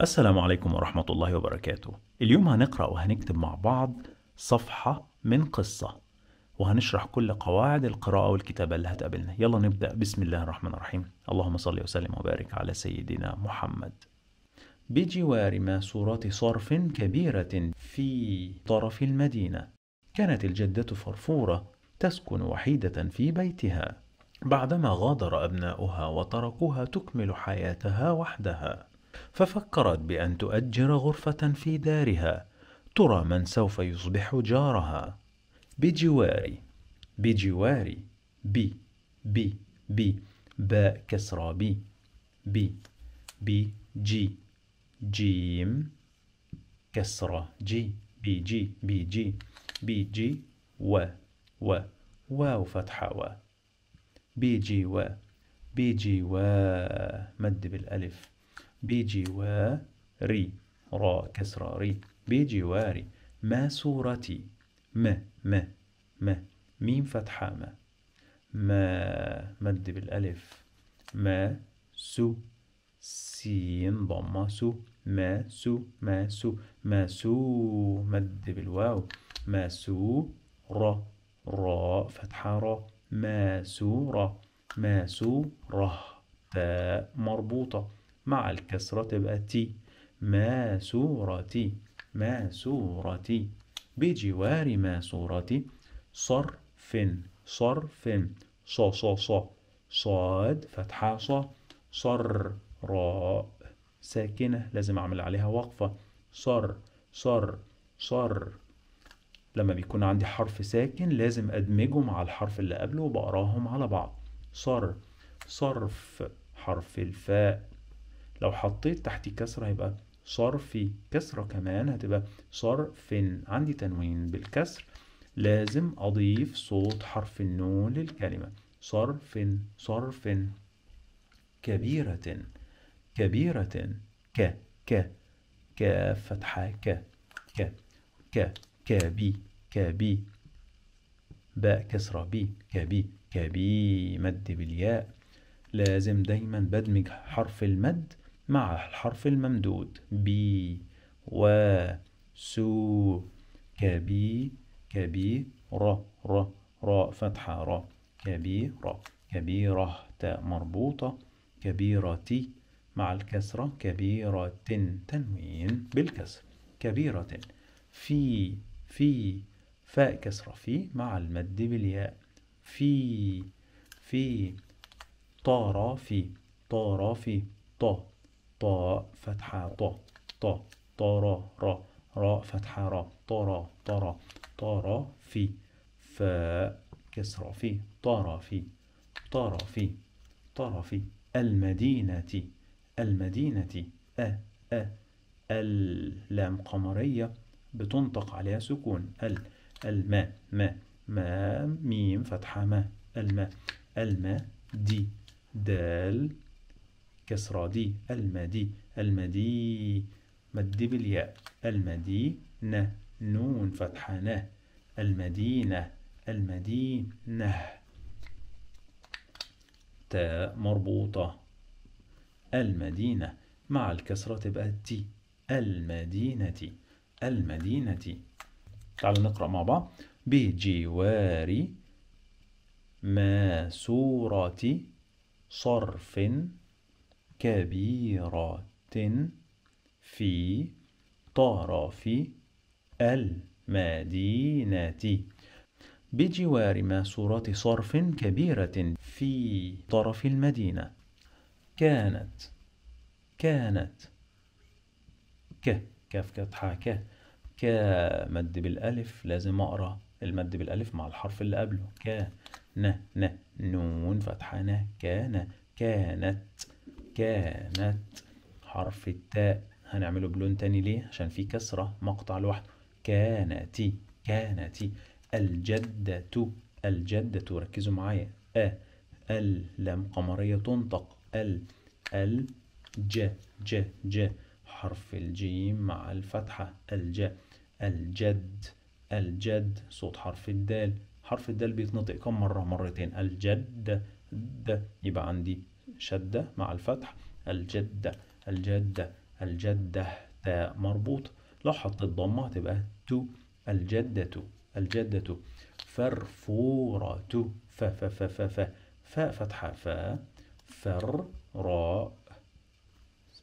السلام عليكم ورحمة الله وبركاته اليوم هنقرأ وهنكتب مع بعض صفحة من قصة وهنشرح كل قواعد القراءة والكتابة اللي هتقابلنا يلا نبدأ بسم الله الرحمن الرحيم اللهم صل وسلم وبارك على سيدنا محمد بجوار ماسورة صرف كبيرة في طرف المدينة كانت الجدة فرفورة تسكن وحيدة في بيتها بعدما غادر أبناؤها وتركوها تكمل حياتها وحدها ففكرت بأن تؤجر غرفة في دارها ترى من سوف يصبح جارها بجواري بجواري بي بي بي باء كسرى بي بي بي جي جيم كسرة جي بي جي بي جي بي جي و و واو فتحة و بي جي و بي جي و مد بالألف بجواري را كسرة ري بجواري ما صورتي م م م ميم فتحة ما ما مد بالألف ما سو سين ضمة سو ما سو ما سو ما سو مد بالواو ما سو را را فتحة را ما سو را ما سو را تاء مربوطة مع الكسرة تبقى تي ماسورتي ماسورتي بجوار ماسورتي صرف صرف ص ص ص صاد فتحة ص صر راء ساكنة لازم أعمل عليها وقفة صر صر صر لما بيكون عندي حرف ساكن لازم أدمجه مع الحرف اللي قبله وبقراهم على بعض صر صرف حرف الفاء لو حطيت تحت كسرة هيبقى صرفي كسرة كمان هتبقى صرف عندي تنوين بالكسر لازم أضيف صوت حرف النون للكلمة صرف صرف كبيرة كبيرة ك ك ك فتحة ك ك ك كبي كبي باء كسرة بي كبي كبي مد بالياء لازم دايما بدمج حرف المد مع الحرف الممدود بي سو كبي كبي ر ر ر فتحة ر كبيرة كبيرة تاء مربوطة كبيرتي مع الكسرة كبيرة تنوين بالكسر كبيرة في في فاء كسرة في مع المد بالياء في في طار في طار في ط طاء فتحة ط ط طرا را را فتحة را طرا طرا طرا في فاء كسرة في طرا في طرا في طرا في المدينة المدينة أ أ اللام قمرية بتنطق عليها سكون ال الماء ما ما ميم فتحة ما الماء الماء دي دال كسرة دي المدي المدي مد بالياء المدي ن نون فتحة ن المدينة المدينة تاء مربوطة المدينة مع الكسرة تبقى تي المدينة المدينة تعالوا نقرأ مع بعض بجوار ماسورة صرف كبيرة في طرف المدينة بجوار ماسورة صرف كبيرة في طرف المدينة كانت كانت ك كاف فتحة ك ك مد بالألف لازم أقرأ المد بالألف مع الحرف اللي قبله ك ن ن نون فتحة ن كان كانت كانت حرف التاء هنعمله بلون تاني ليه عشان فيه كسرة مقطع لوحده كانت كانت الجدة الجدة ركزوا معايا أ ال قمرية تنطق ال ال ج ج ج حرف الجيم مع الفتحة الج الجد الجد صوت حرف الدال حرف الدال بيتنطق كم مرة مرتين الجد د يبقى عندي شدة مع الفتح الجدة الجدة الجدة تاء مربوط لو حطيت ضمة هتبقى تو الجدة الجدة فرفورة ف ف ف ف ف ف فتحة ف فر راء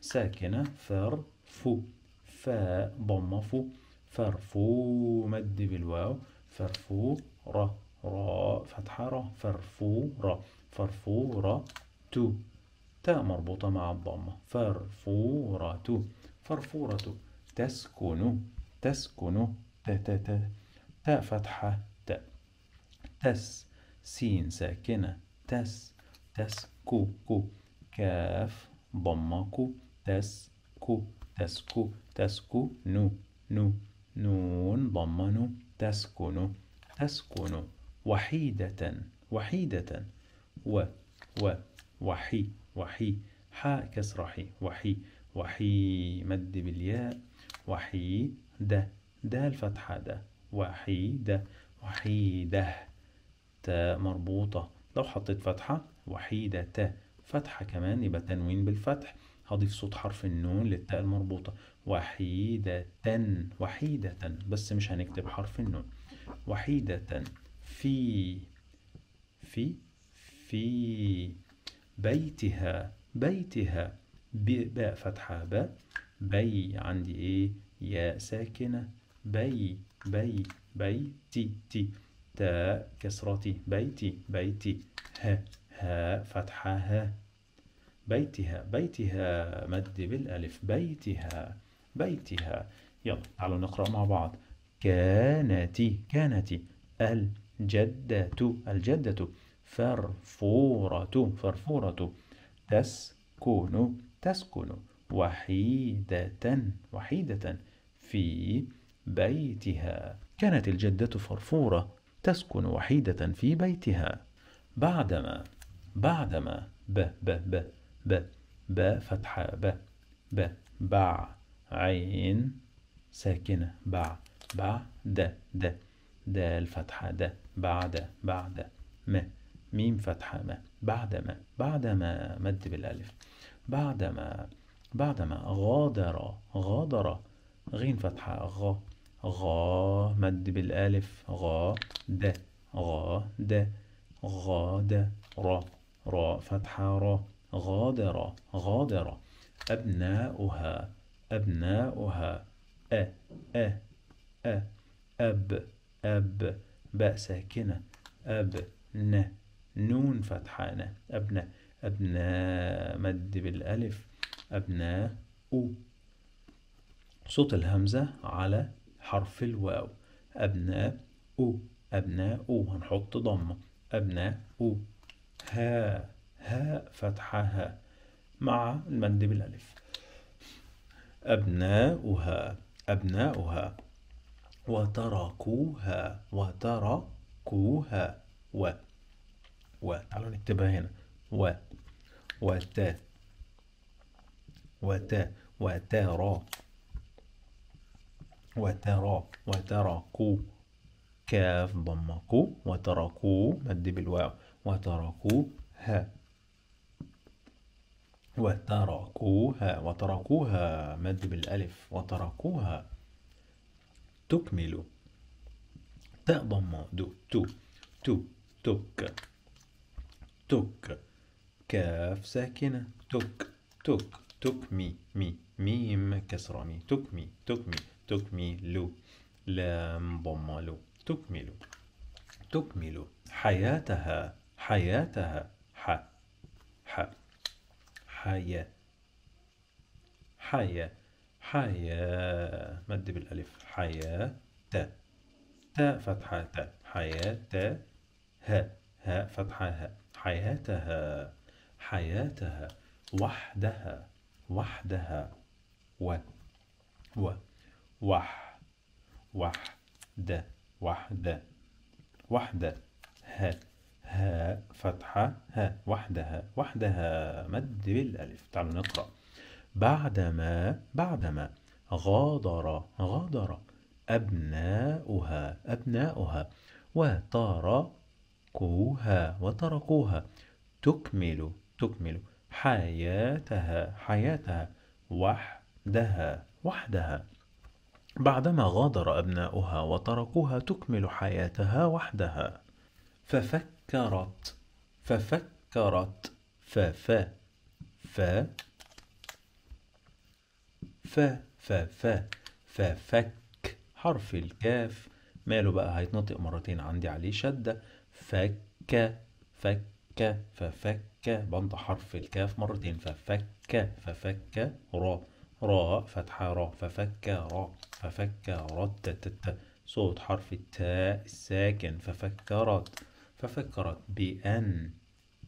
ساكنة فر فو فاء ضمة فو فرفو مد بالواو فرفو را را فتحة را فرفو را فرفو را تو تاء مربوطة مع الضمة فرفورة فرفورة تسكن تسكن ت ت ت تاء فتحة تاء تس سين ساكنة تس تس كو كاف ضمة كو تسكو تسكو تسكو نو نو نون ضمة نو تسكن تسكن وحيدة وحيدة و و وحي وحي حاء كسر حي وحي وحي مد بالياء وحي ده ده الفتحة ده وحيدة وحيدة تاء مربوطة لو حطيت فتحة وحيدة تاء فتحة كمان يبقى تنوين بالفتح هضيف صوت حرف النون للتاء المربوطة وحيدة وحيدة بس مش هنكتب حرف النون وحيدة في في في بيتها بيتها ب باء فتحة ب بي عندي ايه ياء ساكنة بي بي بيتي تي تاء كسرتي بيتي بيتي ه ها فتحة ها بيتها بيتها مد بالألف بيتها بيتها يلا تعالوا نقرأ مع بعض كانت كانت الجدة الجدة فرفورة فرفورة تسكن تسكن وحيدة وحيدة في بيتها كانت الجدة فرفورة تسكن وحيدة في بيتها بعدما بعدما ب ب ب ب ب فتحة ب ب بع عين ساكنة بع بع د د د الفتحة د بعد بعد م ميم فتحة ما بعدما بعدما مد بالألف بعدما بعدما غادر غادر غين فتحة غ غا مد بالألف غا د غا د غاد را را فتحة را غادر غادر أبناؤها أبناؤها أ أ أ أب أب باء ساكنة أب ن نون فتحانة أبناء أبناء مد بالألف أبناء أو صوت الهمزة على حرف الواو أبناء أو أبناء أو هنحط ضمة أبناء أو ها ها فتحة ها مع المد بالألف أبناؤها أبناؤها وتركوها وتركوها و و تعالوا نكتبها هنا و ت ت ت و و و وتا وتا وترى وترى وتركوا كاف ضمة كو وتركوا مد بالواو و وتركوا ها وتركوها وتركوها مد بالألف وتركوها تكمل ضم دو تو تو تك توك كاف ساكنة توك توك توك مي مي ميم كسرة مي توك مي توك مي توك مي لو لام ضمة لو تكمل تكمل حياتها حياتها ح ح حياة حياة حياة مد بالألف حياة ت ت فتحة ت حياة ت ه ه فتحة ه حياتها حياتها وحدها وحدها و و وح وحدة وحدة وحدة ه ها فتحة ها وحدها وحدها مد بالألف تعالوا نقرأ بعدما بعدما غادر غادر أبناؤها أبناؤها وطار تركوها وتركوها تكمل تكمل حياتها حياتها وحدها وحدها بعدما غادر أبناؤها وتركوها تكمل حياتها وحدها ففكرت ففكرت فف ف ف ف ف ففك حرف الكاف ماله بقى هيتنطق مرتين عندي عليه شدة فك فك ففك بنط حرف الكاف مرتين ففك ففك را را فتحة را ففك را ففك رت تت صوت حرف التاء الساكن ففكرت ففكرت بأن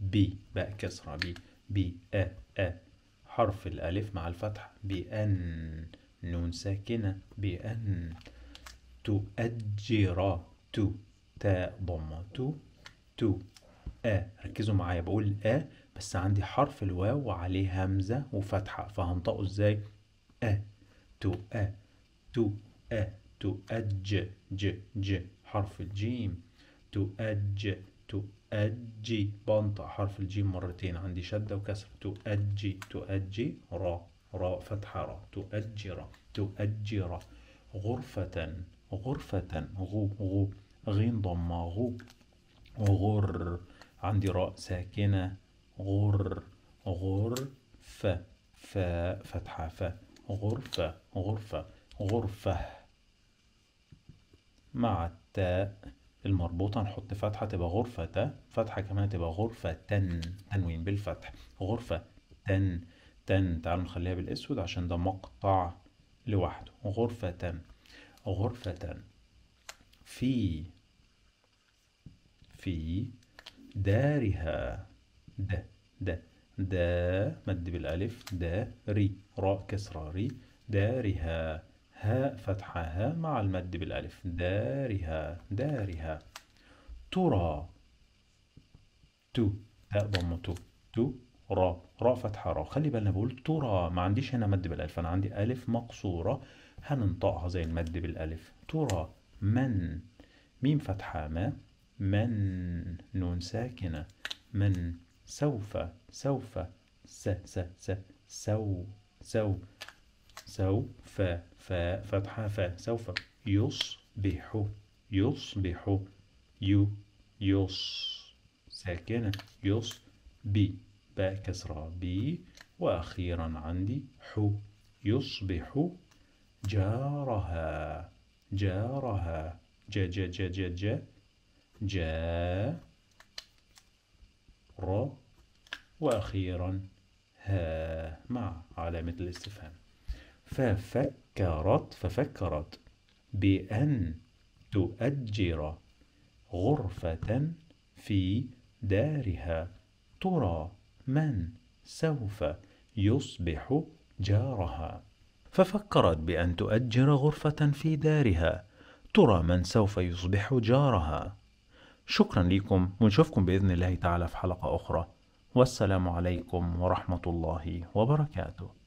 بي باء كسرة بي بي أ أ حرف الألف مع الفتح بأن نون ساكنة بأن تؤجر تو تاء ضمة تو آ ركزوا معايا بقول آ بس عندي حرف الواو وعليه همزة وفتحة فهنطقه ازاي أ تو أ تو أ تؤج ج ج حرف الجيم تؤج تؤجي بنطق حرف الجيم مرتين عندي شدة وكسر تؤجي تؤجي را را فتحة را تؤجر تؤجر غرفة غرفة غو غو غين ضمة غو غر عندي راء ساكنة غر غر ف ف فتحة ف غرفة غرفة غرفة مع التاء المربوطة نحط فتحة تبقى غرفة تا فتحة كمان تبقى غرفة تن تنوين بالفتح غرفة تن تن تعالوا نخليها بالأسود عشان ده مقطع لوحده غرفة تن غرفة في في دارها د د د مد بالالف د ري راء كسرة ري دارها ها فتحها مع المد بالالف دارها دارها ترى تو تاء ضم تو تو را را فتحة را خلي بالنا بقول ترى ما عنديش هنا مد بالالف انا عندي الف مقصورة هننطقها زي المد بالالف ترى من ميم فتحة ما من نون ساكنة من سوف سوف س س س سو سو سو ف ف فتحة ف سوف يصبح يصبح يو يص ساكنة يص بي ب كسرة بي وأخيرا عندي حو يصبح جارها جارها ج ج ج ج, ج جا ر وأخيرا ها مع علامة الاستفهام ففكرت ففكرت بأن تؤجر غرفة في دارها ترى من سوف يصبح جارها ففكرت بأن تؤجر غرفة في دارها ترى من سوف يصبح جارها شكرا ليكم ونشوفكم بإذن الله تعالى في حلقة أخرى والسلام عليكم ورحمة الله وبركاته